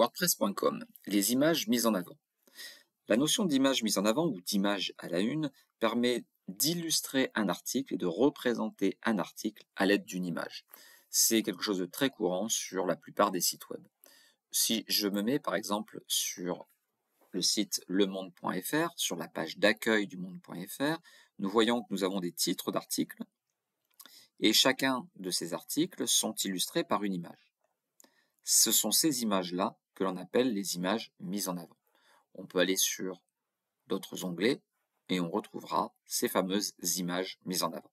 WordPress.com, les images mises en avant. La notion d'image mise en avant ou d'image à la une permet d'illustrer un article et de représenter un article à l'aide d'une image. C'est quelque chose de très courant sur la plupart des sites web. Si je me mets par exemple sur le site lemonde.fr, sur la page d'accueil du monde.fr, nous voyons que nous avons des titres d'articles et chacun de ces articles sont illustrés par une image. Ce sont ces images-là que l'on appelle les images mises en avant. On peut aller sur d'autres onglets et on retrouvera ces fameuses images mises en avant.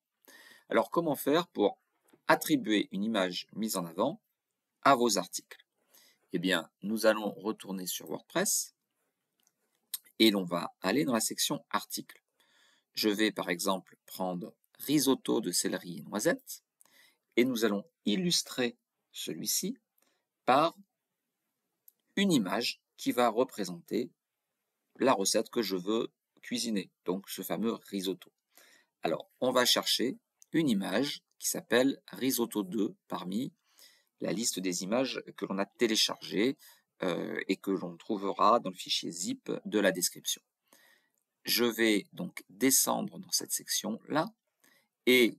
Alors comment faire pour attribuer une image mise en avant à vos articles Eh bien, nous allons retourner sur WordPress et l'on va aller dans la section articles. Je vais par exemple prendre risotto de céleri et noisette et nous allons illustrer celui-ci par une image qui va représenter la recette que je veux cuisiner, donc ce fameux risotto. Alors, on va chercher une image qui s'appelle risotto 2 parmi la liste des images que l'on a téléchargées euh, et que l'on trouvera dans le fichier zip de la description. Je vais donc descendre dans cette section-là et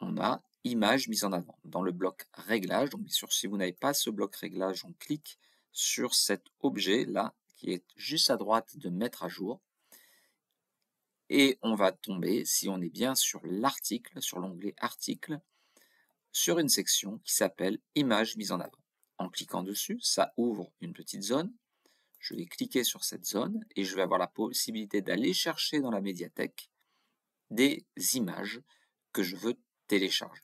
on a image mise en avant. Dans le bloc réglage, donc bien sûr si vous n'avez pas ce bloc réglage, on clique sur cet objet-là, qui est juste à droite de mettre à jour. Et on va tomber, si on est bien sur l'article, sur l'onglet article, sur une section qui s'appelle Images mises en avant. En cliquant dessus, ça ouvre une petite zone. Je vais cliquer sur cette zone et je vais avoir la possibilité d'aller chercher dans la médiathèque des images que je veux télécharger.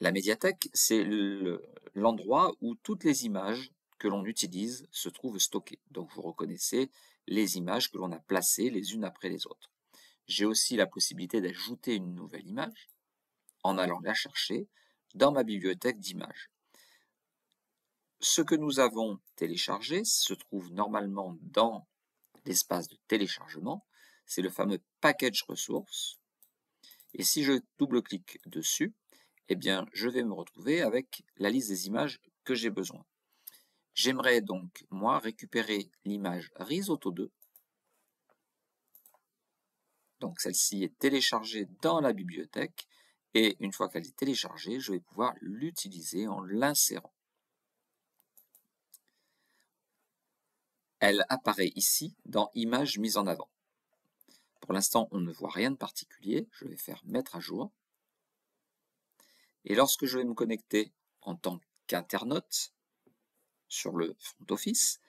La médiathèque, c'est l'endroit où toutes les images que l'on utilise se trouvent stockées. Donc vous reconnaissez les images que l'on a placées les unes après les autres. J'ai aussi la possibilité d'ajouter une nouvelle image en allant la chercher dans ma bibliothèque d'images. Ce que nous avons téléchargé se trouve normalement dans l'espace de téléchargement. C'est le fameux package ressources. Et si je double-clique dessus, eh bien, je vais me retrouver avec la liste des images que j'ai besoin. J'aimerais donc, moi, récupérer l'image Risotto 2. Donc, celle-ci est téléchargée dans la bibliothèque. Et une fois qu'elle est téléchargée, je vais pouvoir l'utiliser en l'insérant. Elle apparaît ici dans Images mises en avant. Pour l'instant, on ne voit rien de particulier. Je vais faire Mettre à jour. Et lorsque je vais me connecter en tant qu'internaute sur le front office,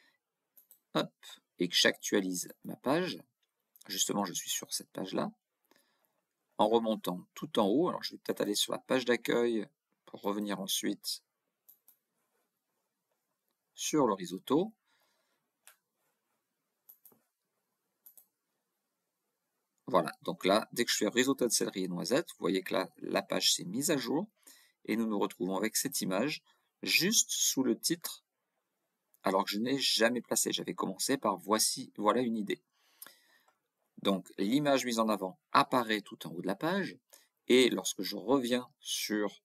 et que j'actualise ma page, justement je suis sur cette page-là, en remontant tout en haut, alors je vais peut-être aller sur la page d'accueil pour revenir ensuite sur le risotto. Voilà, donc là, dès que je fais risotto de céleri et noisette, vous voyez que là, la page s'est mise à jour et nous nous retrouvons avec cette image juste sous le titre alors que je n'ai jamais placé. J'avais commencé par voici, voilà une idée. Donc l'image mise en avant apparaît tout en haut de la page et lorsque je reviens sur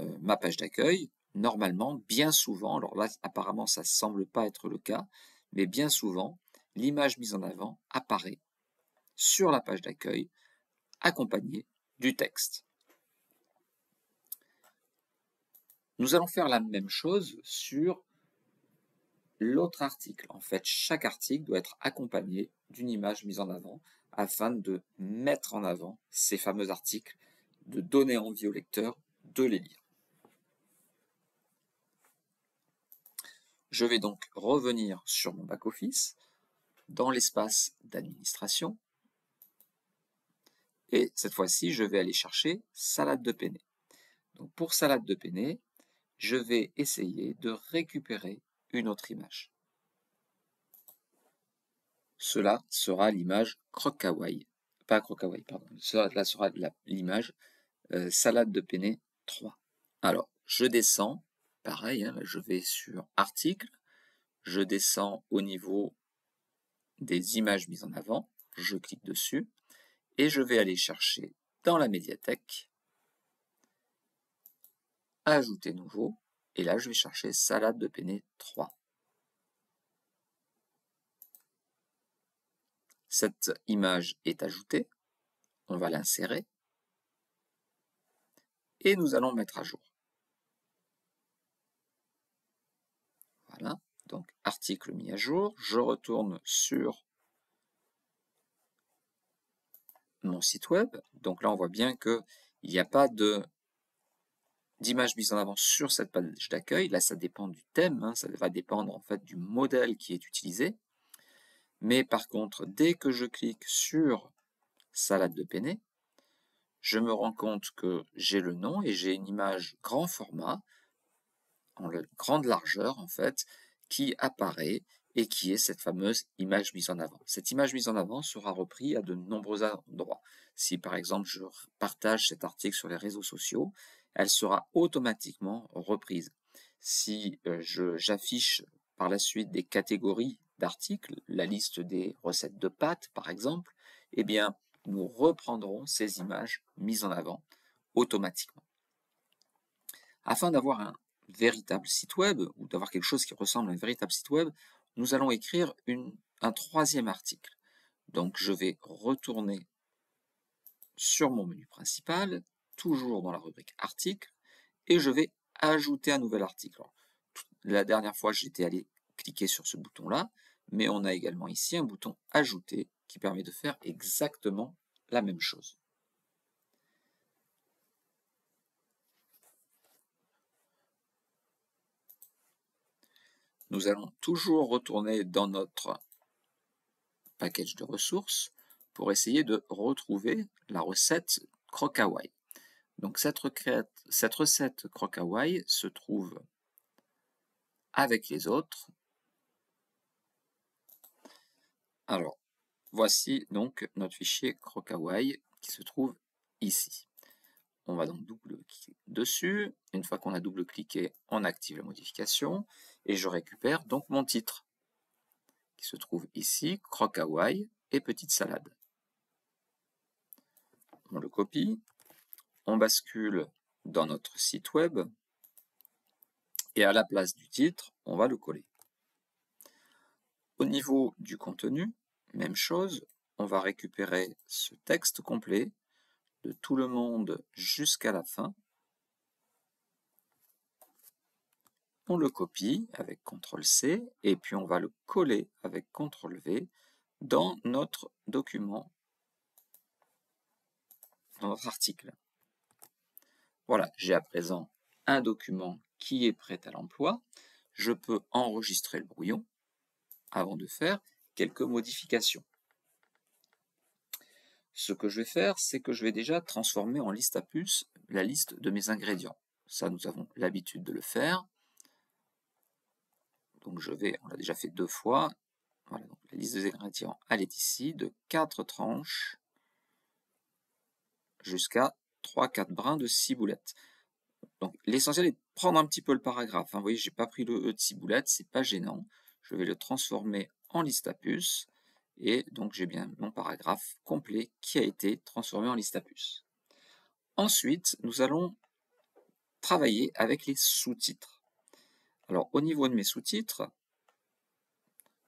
euh, ma page d'accueil, normalement, bien souvent, alors là apparemment ça ne semble pas être le cas, mais bien souvent, l'image mise en avant apparaît sur la page d'accueil accompagnée du texte. Nous allons faire la même chose sur l'autre article. En fait, chaque article doit être accompagné d'une image mise en avant afin de mettre en avant ces fameux articles, de donner envie au lecteur de les lire. Je vais donc revenir sur mon back-office dans l'espace d'administration. Et cette fois-ci, je vais aller chercher salade de penne. Donc pour salade de penne, je vais essayer de récupérer une autre image. Cela sera l'image Crocawaï. Pas pardon. Cela sera l'image euh, Salade de Péné 3. Alors, je descends. Pareil, hein, je vais sur Article. Je descends au niveau des images mises en avant. Je clique dessus. Et je vais aller chercher dans la médiathèque ajouter nouveau, et là je vais chercher salade de penne 3. Cette image est ajoutée, on va l'insérer, et nous allons mettre à jour. Voilà, donc article mis à jour, je retourne sur mon site web, donc là on voit bien il n'y a pas de d'images mises en avant sur cette page d'accueil. Là, ça dépend du thème, hein. ça va dépendre en fait du modèle qui est utilisé. Mais par contre, dès que je clique sur salade de péné je me rends compte que j'ai le nom et j'ai une image grand format, en grande largeur en fait, qui apparaît et qui est cette fameuse image mise en avant. Cette image mise en avant sera reprise à de nombreux endroits. Si par exemple je partage cet article sur les réseaux sociaux, elle sera automatiquement reprise. Si euh, j'affiche par la suite des catégories d'articles, la liste des recettes de pâtes par exemple, eh bien nous reprendrons ces images mises en avant automatiquement. Afin d'avoir un véritable site web ou d'avoir quelque chose qui ressemble à un véritable site web, nous allons écrire un troisième article. Donc je vais retourner sur mon menu principal toujours dans la rubrique article et je vais ajouter un nouvel article. la dernière fois, j'étais allé cliquer sur ce bouton-là, mais on a également ici un bouton ajouter qui permet de faire exactement la même chose. Nous allons toujours retourner dans notre package de ressources pour essayer de retrouver la recette croque donc cette, recette, cette recette se trouve avec les autres. Alors, voici donc notre fichier croque qui se trouve ici. On va donc double-cliquer dessus. Une fois qu'on a double-cliqué, on active la modification et je récupère donc mon titre qui se trouve ici, croque et petite salade. On le copie on bascule dans notre site web et à la place du titre, on va le coller. Au niveau du contenu, même chose, on va récupérer ce texte complet de tout le monde jusqu'à la fin. On le copie avec CTRL-C et puis on va le coller avec CTRL-V dans notre document, dans notre article voilà, j'ai à présent un document qui est prêt à l'emploi. Je peux enregistrer le brouillon avant de faire quelques modifications. Ce que je vais faire, c'est que je vais déjà transformer en liste à puce la liste de mes ingrédients. Ça, nous avons l'habitude de le faire. Donc je vais, on l'a déjà fait deux fois. Voilà, donc la liste des ingrédients, elle est ici, de quatre tranches jusqu'à 3-4 brins de ciboulette. Donc l'essentiel est de prendre un petit peu le paragraphe. Hein. Vous voyez, j'ai pas pris le E de ciboulette, c'est pas gênant. Je vais le transformer en liste à puces. Et donc j'ai bien mon paragraphe complet qui a été transformé en liste à puces. Ensuite, nous allons travailler avec les sous-titres. Alors au niveau de mes sous-titres,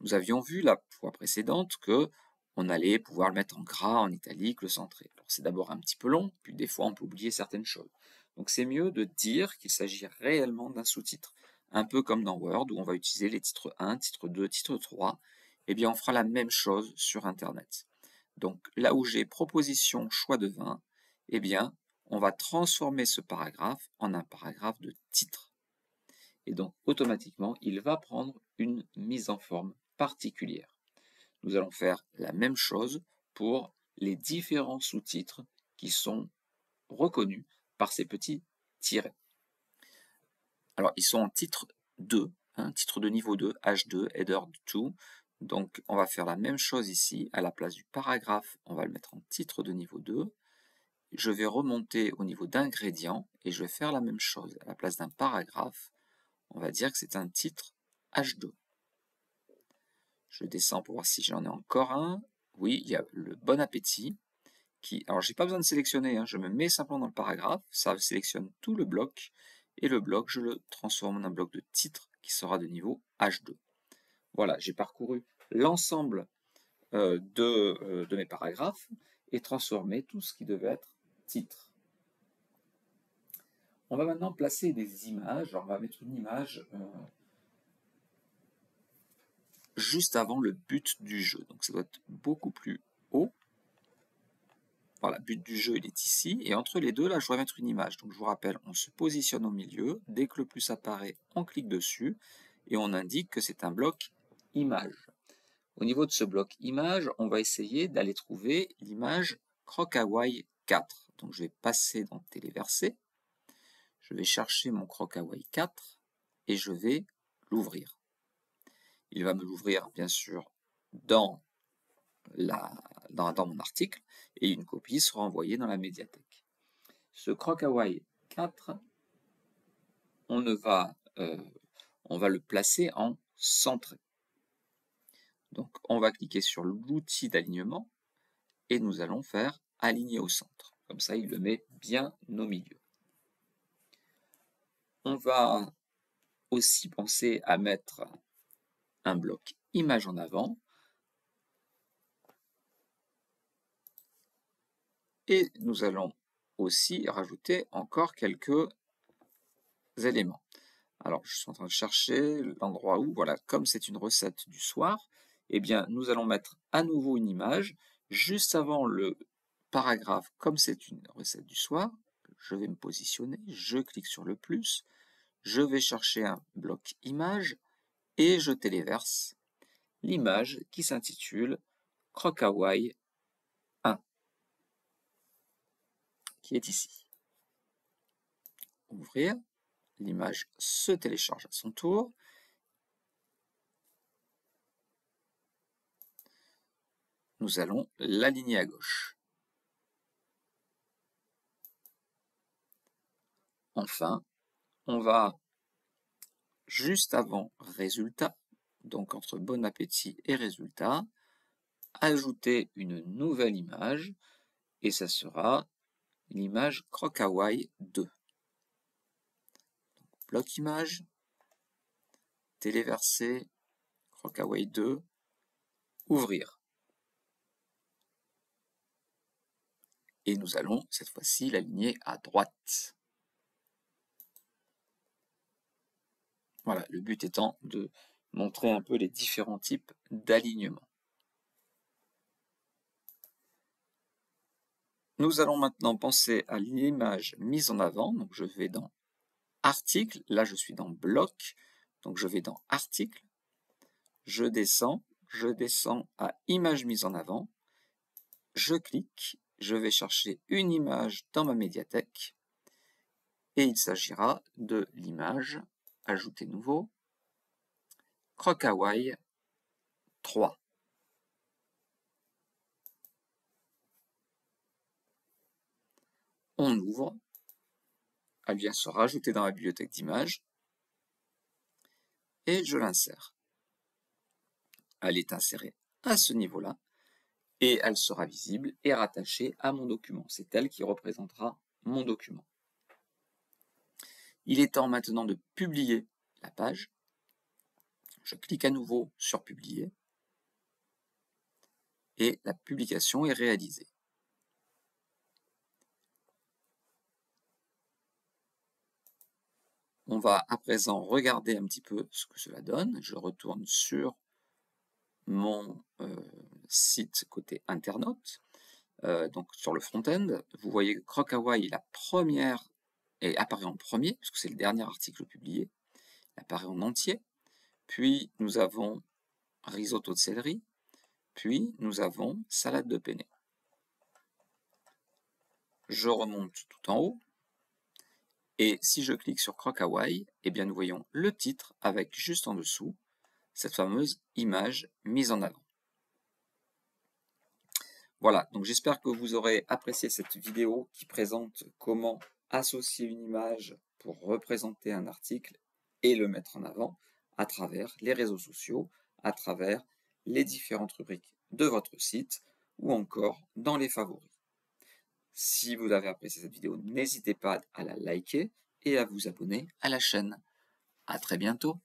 nous avions vu la fois précédente que on allait pouvoir le mettre en gras, en italique, le centrer. c'est d'abord un petit peu long, puis des fois on peut oublier certaines choses. Donc c'est mieux de dire qu'il s'agit réellement d'un sous-titre. Un peu comme dans Word où on va utiliser les titres 1, titre 2, titre 3. Eh bien on fera la même chose sur Internet. Donc là où j'ai proposition choix de vin, eh bien on va transformer ce paragraphe en un paragraphe de titre. Et donc automatiquement il va prendre une mise en forme particulière. Nous allons faire la même chose pour les différents sous-titres qui sont reconnus par ces petits tirets. Alors, ils sont en titre 2, hein, titre de niveau 2, H2, header 2. Donc, on va faire la même chose ici. À la place du paragraphe, on va le mettre en titre de niveau 2. Je vais remonter au niveau d'ingrédients et je vais faire la même chose. À la place d'un paragraphe, on va dire que c'est un titre H2. Je descends pour voir si j'en ai encore un. Oui, il y a le bon appétit. Qui, alors, j'ai pas besoin de sélectionner, hein. je me mets simplement dans le paragraphe, ça sélectionne tout le bloc, et le bloc, je le transforme en un bloc de titre qui sera de niveau H2. Voilà, j'ai parcouru l'ensemble euh, euh, de, mes paragraphes et transformé tout ce qui devait être titre. On va maintenant placer des images. Alors, on va mettre une image euh, juste avant le but du jeu. Donc ça doit être beaucoup plus haut. Voilà, but du jeu, il est ici. Et entre les deux, là, je vais mettre une image. Donc je vous rappelle, on se positionne au milieu. Dès que le plus apparaît, on clique dessus et on indique que c'est un bloc image. Au niveau de ce bloc image, on va essayer d'aller trouver l'image Croc Hawaii 4. Donc je vais passer dans Téléverser. Je vais chercher mon Croc Hawaii 4 et je vais l'ouvrir il va me l'ouvrir bien sûr dans, dans, mon article et une copie sera envoyée dans la médiathèque. Ce Croc Hawaii 4, on, ne va, euh, on va le placer en centré. Donc on va cliquer sur l'outil d'alignement et nous allons faire aligner au centre. Comme ça, il le met bien au milieu. On va aussi penser à mettre un bloc image en avant et nous allons aussi rajouter encore quelques éléments. Alors, je suis en train de chercher l'endroit où, voilà, comme c'est une recette du soir, eh bien, nous allons mettre à nouveau une image juste avant le paragraphe, comme c'est une recette du soir. Je vais me positionner, je clique sur le plus, je vais chercher un bloc image, et je téléverse l'image qui s'intitule croc 1, qui est ici. Ouvrir, l'image se télécharge à son tour. Nous allons l'aligner à gauche. Enfin, on va juste avant résultat, donc entre bon appétit et résultat, ajouter une nouvelle image et ça sera l'image Crocawai 2. bloc image, téléverser, Crokawai 2, ouvrir. Et nous allons cette fois-ci l'aligner à droite. Voilà, le but étant de montrer un peu les différents types d'alignement. Nous allons maintenant penser à l'image mise en avant. Donc je vais dans article, là je suis dans bloc, donc je vais dans article, je descends, je descends à image mise en avant, je clique, je vais chercher une image dans ma médiathèque et il s'agira de l'image ajouter nouveau, Croque-Hawaii 3. On ouvre, elle vient se rajouter dans la bibliothèque d'images et je l'insère. Elle est insérée à ce niveau-là et elle sera visible et rattachée à mon document. C'est elle qui représentera mon document. Il est temps maintenant de publier la page. Je clique à nouveau sur Publier et la publication est réalisée. On va à présent regarder un petit peu ce que cela donne. Je retourne sur mon euh, site côté internaute, euh, donc sur le front-end. Vous voyez que Crocaway est la première et apparaît en premier, que c'est le dernier article publié. Il apparaît en entier. Puis nous avons risotto de céleri. Puis nous avons salade de penne. Je remonte tout en haut. Et si je clique sur Croc Hawaii, eh bien nous voyons le titre avec juste en dessous cette fameuse image mise en avant. Voilà, donc j'espère que vous aurez apprécié cette vidéo qui présente comment associer une image pour représenter un article et le mettre en avant à travers les réseaux sociaux, à travers les différentes rubriques de votre site ou encore dans les favoris. Si vous avez apprécié cette vidéo, n'hésitez pas à la liker et à vous abonner à la chaîne. À très bientôt!